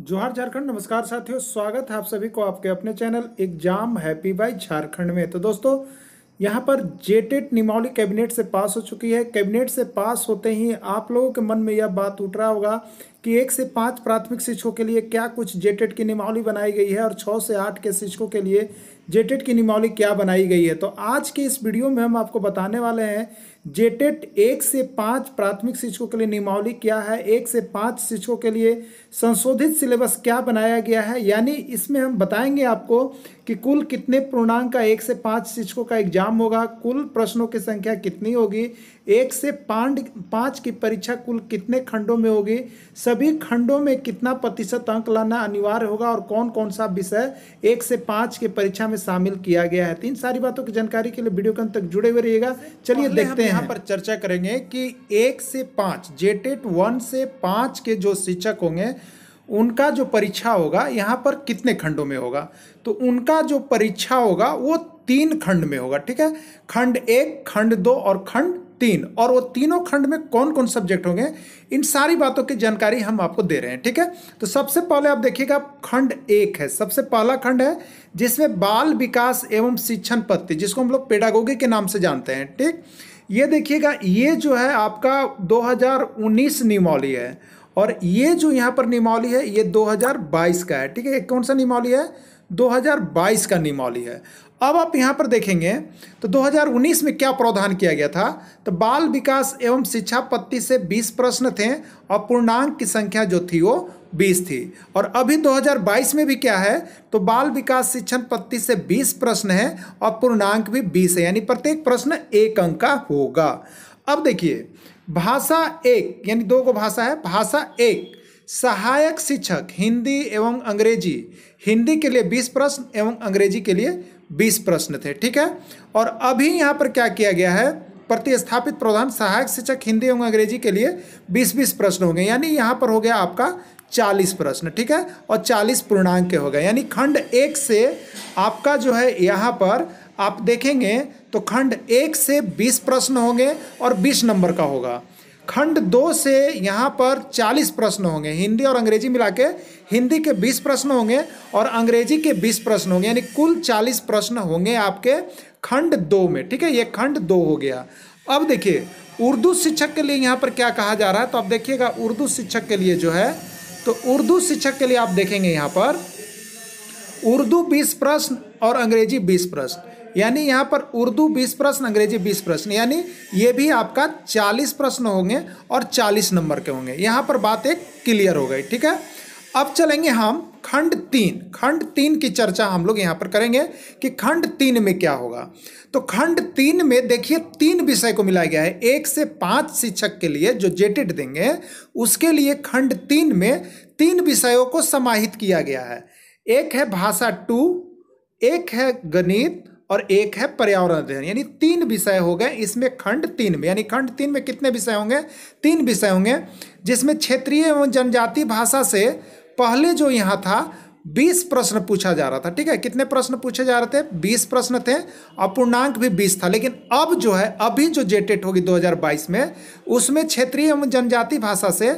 जोहार झारखंड नमस्कार साथियों स्वागत है आप सभी को आपके अपने channel exam happy by Jharkhand में तो दोस्तों यहाँ पर जेटेट निमौली कैबिनेट से पास हो चुकी है कैबिनेट से पास होते ही आप लोगों के मन में यह बात उठ रहा होगा कि एक से पाँच प्राथमिक शिक्षकों के लिए क्या कुछ जेटेड की नियमावली बनाई गई है और छः से आठ के शिक्षकों के लिए जेटेड की नियमावली क्या बनाई गई है तो आज के इस वीडियो में हम आपको बताने वाले हैं जेटेड एक से पाँच प्राथमिक शिक्षकों के लिए नियमावली क्या है एक से पाँच शिक्षकों के लिए संशोधित सिलेबस क्या बनाया गया है यानी इसमें हम बताएंगे आपको कि कुल कितने पूर्णांक का एक से पाँच शिक्षकों का एग्जाम होगा कुल प्रश्नों की संख्या कितनी होगी एक से पांड पाँच की परीक्षा कुल कितने खंडों में होगी सभी खंडों में कितना प्रतिशत अंक लाना अनिवार्य होगा और कौन कौन सा विषय एक से पाँच के परीक्षा में शामिल किया गया है तीन सारी बातों की जानकारी के लिए वीडियो के अंत तक जुड़े हुए रहिएगा चलिए देखते हैं यहाँ पर चर्चा करेंगे कि एक से पाँच जेटेट वन से पाँच के जो शिक्षक होंगे उनका जो परीक्षा होगा यहाँ पर कितने खंडों में होगा तो उनका जो परीक्षा होगा वो तीन खंड में होगा ठीक है खंड एक खंड दो और खंड तीन और वो तीनों खंड में कौन कौन सब्जेक्ट होंगे इन सारी बातों की जानकारी हम आपको दे रहे हैं ठीक है तो सबसे पहले आप देखिएगा खंड एक है सबसे पहला खंड है जिसमें बाल विकास एवं शिक्षण पद्धति जिसको हम लोग पेडागोगी के नाम से जानते हैं ठीक ये देखिएगा ये जो है आपका 2019 हज़ार है और ये जो यहाँ पर निमौली है ये 2022 का है ठीक है कौन सा निमौली है 2022 का निमौली है अब आप यहाँ पर देखेंगे तो 2019 में क्या प्रावधान किया गया था तो बाल विकास एवं शिक्षा पत्ति से 20 प्रश्न थे और पूर्णांक की संख्या जो थी वो 20 थी और अभी 2022 में भी क्या है तो बाल विकास शिक्षण पत्ति से 20 प्रश्न है और पूर्णांक भी 20 है यानी प्रत्येक प्रश्न एक अंक का होगा अब देखिए भाषा एक यानी दो को भाषा है भाषा एक सहायक शिक्षक हिंदी एवं अंग्रेजी हिंदी के लिए बीस प्रश्न एवं अंग्रेजी के लिए बीस प्रश्न थे ठीक है और अभी यहाँ पर क्या किया गया है प्रतिस्थापित प्रधान सहायक शिक्षक हिंदी एवं अंग्रेजी के लिए बीस बीस प्रश्न होंगे यानी यहाँ पर हो गया आपका चालीस प्रश्न ठीक है और चालीस पूर्णांक के हो गए यानी खंड एक से आपका जो है यहाँ पर आप देखेंगे तो खंड एक से बीस प्रश्न होंगे और बीस नंबर का होगा खंड दो से यहाँ पर चालीस प्रश्न होंगे हिंदी और अंग्रेजी मिला के हिंदी के बीस प्रश्न होंगे और अंग्रेजी के बीस प्रश्न होंगे यानी कुल चालीस प्रश्न होंगे आपके खंड दो में ठीक है ये खंड दो हो गया अब देखिए उर्दू शिक्षक के लिए यहाँ पर क्या कहा जा रहा है तो आप देखिएगा उर्दू शिक्षक के लिए जो है तो उर्दू शिक्षक के लिए आप देखेंगे यहाँ पर उर्दू बीस प्रश्न और अंग्रेजी बीस प्रश्न यानी यहाँ पर उर्दू बीस प्रश्न अंग्रेजी बीस प्रश्न यानी ये भी आपका चालीस प्रश्न होंगे और चालीस नंबर के होंगे यहाँ पर बात एक क्लियर हो गई ठीक है अब चलेंगे हम खंड तीन खंड तीन की चर्चा हम लोग यहाँ पर करेंगे कि खंड तीन में क्या होगा तो खंड तीन में देखिए तीन विषय को मिलाया गया है एक से पाँच शिक्षक के लिए जो जेटेड देंगे उसके लिए खंड तीन में तीन विषयों को समाहित किया गया है एक है भाषा टू एक है गणित और एक है पर्यावरण अध्ययन यानी तीन विषय हो गए इसमें खंड तीन में यानी खंड तीन में कितने विषय होंगे तीन विषय होंगे जिसमें क्षेत्रीय एवं जनजाति भाषा से पहले जो यहाँ था बीस प्रश्न पूछा जा रहा था ठीक है कितने प्रश्न पूछे जा रहे थे बीस प्रश्न थे और पूर्णांक भी बीस था लेकिन अब जो है अभी जो जेटेट होगी दो में उसमें क्षेत्रीय एवं जनजाति भाषा से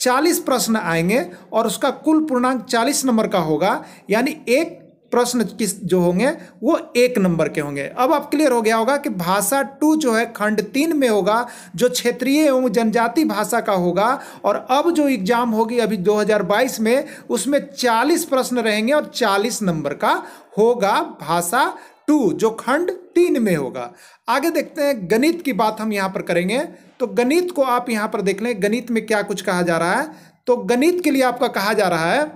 चालीस प्रश्न आएंगे और उसका कुल पूर्णांक चालीस नंबर का होगा यानी एक प्रश्न किस जो होंगे वो एक नंबर के होंगे अब आप क्लियर हो गया होगा कि भाषा टू जो है खंड तीन में होगा जो क्षेत्रीय एवं जनजाति भाषा का होगा और अब जो एग्जाम होगी अभी 2022 में उसमें 40 प्रश्न रहेंगे और 40 नंबर का होगा भाषा टू जो खंड तीन में होगा आगे देखते हैं गणित की बात हम यहाँ पर करेंगे तो गणित को आप यहाँ पर देख लें गणित में क्या कुछ कहा जा रहा है तो गणित के लिए आपका कहा जा रहा है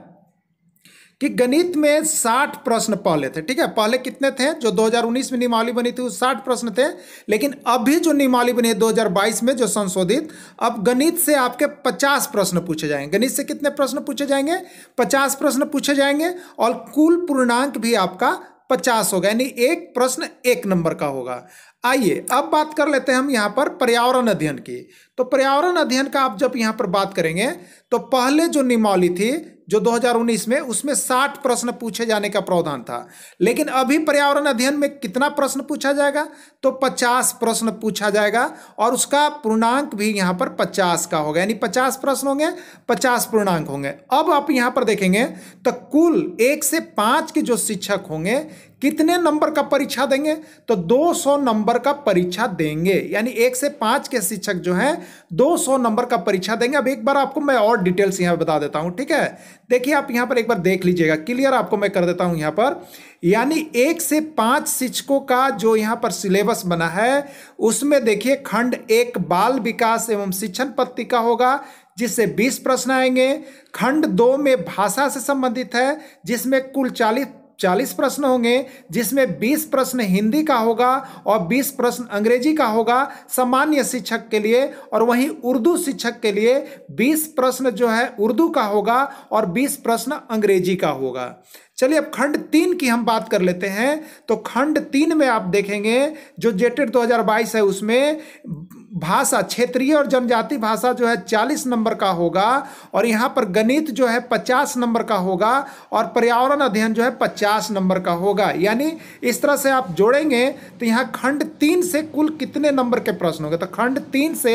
कि गणित में 60 प्रश्न पहले थे ठीक है पहले कितने थे जो 2019 में नियमावली बनी थी वो 60 प्रश्न थे लेकिन अभी जो नियमावली बनी है 2022 में जो संशोधित अब गणित से आपके 50 प्रश्न पूछे जाएंगे गणित से कितने प्रश्न पूछे जाएंगे 50 प्रश्न पूछे जाएंगे और कुल पूर्णांक भी आपका पचास होगा यानी एक प्रश्न एक नंबर का होगा आइए अब बात कर लेते हैं हम यहाँ पर पर्यावरण अध्ययन की तो पर्यावरण अध्ययन का आप जब यहाँ पर बात करेंगे तो पहले जो निमौली थी जो 2019 में उसमें 60 प्रश्न पूछे जाने का प्रावधान था लेकिन अभी पर्यावरण अध्ययन में कितना प्रश्न पूछा जाएगा तो 50 प्रश्न पूछा जाएगा और उसका पूर्णांक भी यहाँ पर 50 का होगा यानी 50 प्रश्न होंगे 50 पूर्णांक होंगे अब आप यहाँ पर देखेंगे तो कुल एक से पाँच के जो शिक्षक होंगे कितने नंबर का परीक्षा देंगे तो 200 नंबर का परीक्षा देंगे यानी एक से पांच के शिक्षक जो हैं 200 नंबर का परीक्षा देंगे अब एक बार आपको मैं और डिटेल्स यहां बता देता हूं ठीक है देखिए आप यहां पर एक बार देख लीजिएगा क्लियर आपको मैं कर देता हूं यहां पर यानी एक से पांच शिक्षकों का जो यहां पर सिलेबस बना है उसमें देखिए खंड एक बाल विकास एवं शिक्षण का होगा जिससे 20 प्रश्न आएंगे खंड दो में भाषा से संबंधित है जिसमें कुल 40 प्रश्न होंगे जिसमें 20 प्रश्न हिंदी का होगा और 20 प्रश्न अंग्रेजी का होगा सामान्य शिक्षक के लिए और वहीं उर्दू शिक्षक के लिए 20 प्रश्न जो है उर्दू का होगा और 20 प्रश्न अंग्रेजी का होगा चलिए अब खंड तीन की हम बात कर लेते हैं तो खंड तीन में आप देखेंगे जो जेटेड 2022 है उसमें भाषा क्षेत्रीय और जनजाति भाषा जो है चालीस नंबर का होगा और यहाँ पर गणित जो है पचास नंबर का होगा और पर्यावरण अध्ययन जो है पचास नंबर का होगा यानी इस तरह से आप जोड़ेंगे तो यहाँ खंड तीन से कुल कितने नंबर के प्रश्न होंगे तो खंड तीन से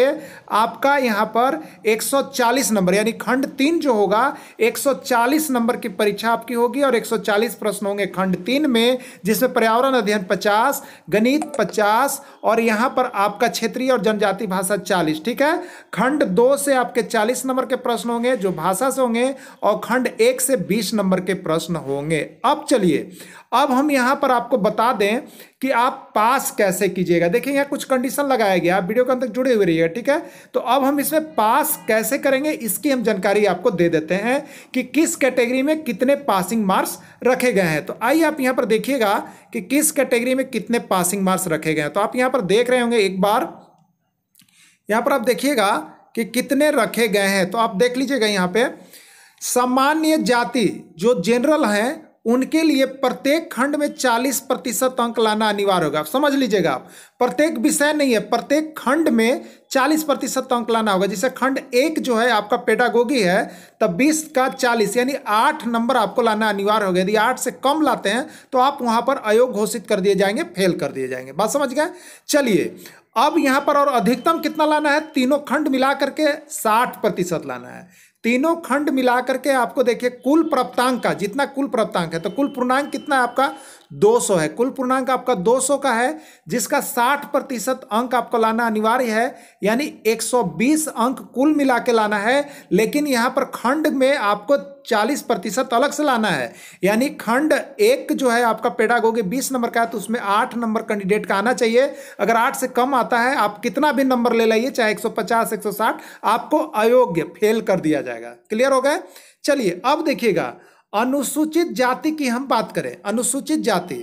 आपका यहाँ पर 140 नंबर यानी खंड तीन जो होगा 140 नंबर की परीक्षा आपकी होगी और चालीस प्रश्न होंगे खंड तीन में जिसमें पर्यावरण अध्ययन पचास गणित पचास और यहाँ पर आपका क्षेत्रीय और जनजाति जाति भाषा चालीस ठीक है खंड दो से आपके चालीस नंबर के प्रश्न होंगे जो भाषा से होंगे और खंड एक से बीस नंबर के प्रश्न होंगे अब चलिए अब हम यहां पर आपको बता दें कि आप पास कैसे कीजिएगा देखिए यहाँ कुछ कंडीशन लगाया गया वीडियो के अंदर जुड़े हुए रहिए ठीक है तो अब हम इसमें पास कैसे करेंगे इसकी हम जानकारी आपको दे देते हैं कि किस कैटेगरी में कितने पासिंग मार्क्स रखे गए हैं तो आइए आप यहाँ पर देखिएगा कि किस कैटेगरी में कितने पासिंग मार्क्स रखे गए हैं तो आप यहाँ पर देख रहे होंगे एक बार यहाँ पर आप देखिएगा कि कितने रखे गए हैं तो आप देख लीजिएगा यहाँ पे सामान्य जाति जो जनरल हैं उनके लिए प्रत्येक खंड में 40 प्रतिशत अंक लाना अनिवार्य होगा समझ लीजिएगा आप प्रत्येक विषय नहीं है प्रत्येक खंड में 40 प्रतिशत अंक लाना होगा जैसे खंड एक जो है आपका पेडागोगी है तब 20 का 40 यानी आठ नंबर आपको लाना अनिवार्य होगा यदि आठ से कम लाते हैं तो आप वहां पर अयोग घोषित कर दिए जाएंगे फेल कर दिए जाएंगे बात समझ गए चलिए अब यहाँ पर और अधिकतम कितना लाना है तीनों खंड मिला करके साठ प्रतिशत लाना है तीनों खंड मिलाकर के आपको देखिए कुल प्राप्तांक का जितना कुल प्राप्तांक है तो कुल पूर्णांक कितना आपका 200 है कुल पूर्णांक आपका 200 का है जिसका 60 प्रतिशत अंक आपको लाना अनिवार्य है यानी 120 अंक कुल मिला के लाना है लेकिन यहाँ पर खंड में आपको 40 प्रतिशत अलग से लाना है यानी खंड एक जो है आपका गोगे 20 नंबर का है तो उसमें आठ नंबर कैंडिडेट का आना चाहिए अगर आठ से कम आता है आप कितना भी नंबर ले लाइए चाहे एक सौ आपको अयोग्य फेल कर दिया जाएगा क्लियर हो गया चलिए अब देखिएगा अनुसूचित जाति की हम बात करें अनुसूचित जाति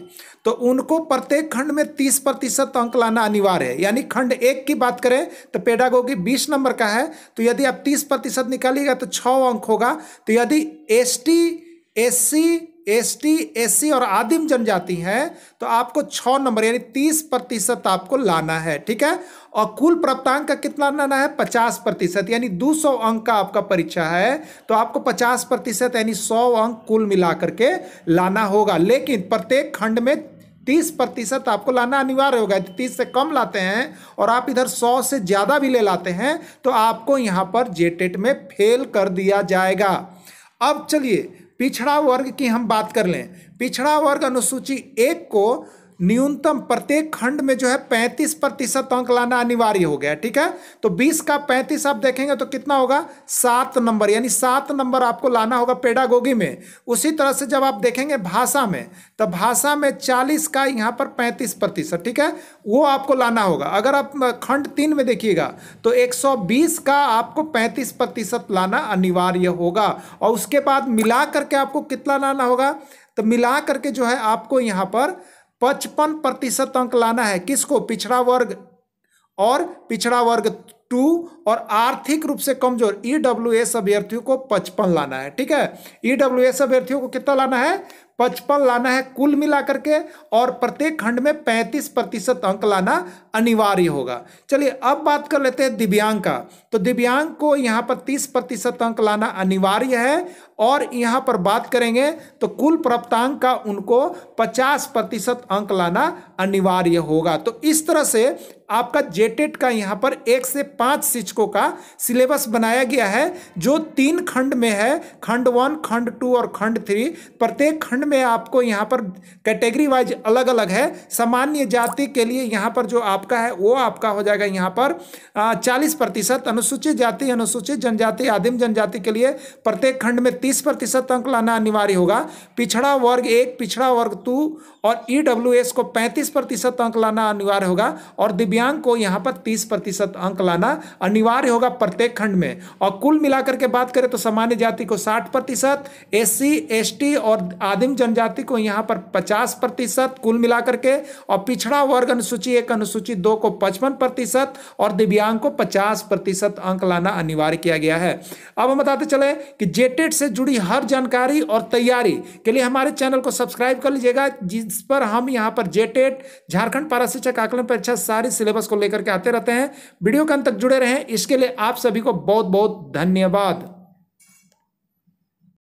तो उनको प्रत्येक खंड में तीस प्रतिशत अंक लाना अनिवार्य है यानी खंड एक की बात करें तो पेडागोगी बीस नंबर का है तो यदि आप तीस प्रतिशत निकालिएगा तो छः अंक होगा तो यदि S T S C ST SC और आदिम जनजाति हैं तो आपको छ नंबर यानी तीस प्रतिशत आपको लाना है ठीक है और कुल प्राप्तांक का कितना लाना है पचास प्रतिशत यानी दो सौ अंक का आपका परीक्षा है तो आपको पचास प्रतिशत यानी सौ अंक कुल मिला करके लाना होगा लेकिन प्रत्येक खंड में तीस प्रतिशत आपको लाना अनिवार्य होगा तीस से कम लाते हैं और आप इधर सौ से ज़्यादा भी ले लाते हैं तो आपको यहाँ पर जेटेट e में फेल कर दिया जाएगा अब चलिए पिछड़ा वर्ग की हम बात कर लें पिछड़ा वर्ग अनुसूची एक को न्यूनतम प्रत्येक खंड में जो है पैंतीस प्रतिशत अंक लाना अनिवार्य हो गया ठीक है तो बीस का पैंतीस आप देखेंगे तो कितना होगा सात नंबर यानी सात नंबर आपको लाना होगा पेडागोगी में उसी तरह से जब आप देखेंगे भाषा में तो भाषा में चालीस का यहाँ पर पैंतीस प्रतिशत ठीक है वो आपको लाना होगा अगर आप खंड तीन में देखिएगा तो एक सौ बीस का आपको पैंतीस प्रतिशत लाना अनिवार्य होगा और उसके बाद मिला करके आपको कितना लाना होगा तो मिला करके जो है आपको यहाँ पर पचपन प्रतिशत अंक लाना है किसको पिछड़ा वर्ग और पिछड़ा वर्ग टू और आर्थिक रूप से कमजोर ईडब्ल्यू e एस अभ्यर्थियों को पचपन लाना है ठीक है ईडब्ल्यू e एस अभ्यर्थियों को कितना लाना है पचपन लाना है कुल मिलाकर के और प्रत्येक खंड में पैंतीस प्रतिशत अंक लाना अनिवार्य होगा चलिए अब बात कर लेते हैं दिव्यांग का तो दिव्यांग को यहाँ पर तीस प्रतिशत अंक लाना अनिवार्य है और यहाँ पर बात करेंगे तो कुल प्राप्तांक का उनको पचास प्रतिशत अंक लाना अनिवार्य होगा तो इस तरह से आपका जेटेट का यहाँ पर एक से पाँच शिक्षकों का सिलेबस बनाया गया है जो तीन खंड में है खंड वन खंड टू और खंड थ्री प्रत्येक खंड में आपको यहाँ पर कैटेगरी वाइज अलग अलग है सामान्य जाति के लिए यहाँ पर जो आप आपका है वो आपका हो जाएगा यहाँ पर चालीस प्रतिशत अनुसूचित जाति अनुसूचित जनजाति आदिम जनजाति के लिए प्रत्येक खंड में तीस प्रतिशत अंक लाना अनिवार्य होगा पिछड़ा वर्ग एक पिछड़ा वर्ग टू और ई e को पैंतीस प्रतिशत अंक लाना अनिवार्य होगा और दिव्यांग को यहाँ पर तीस प्रतिशत अंक लाना अनिवार्य होगा प्रत्येक खंड में और कुल मिलाकर के बात करें तो सामान्य जाति को साठ प्रतिशत एस सी और आदिम जनजाति को यहाँ पर पचास प्रतिशत कुल मिलाकर के और पिछड़ा वर्ग अनुसूची एक अनुसूचित दो को पचपन प्रतिशत और दिव्यांग को पचास प्रतिशत अंक लाना अनिवार्य किया गया है अब हम बताते चले कि जेटेट e से जुड़ी हर जानकारी और तैयारी के लिए हमारे चैनल को सब्सक्राइब कर लीजिएगा जिस पर हम यहाँ पर जेटेट e झारखंड पारा शिक्षक आकलन परीक्षा सारी सिलेबस को लेकर के आते रहते हैं वीडियो के अंत तक जुड़े रहें इसके लिए आप सभी को बहुत बहुत धन्यवाद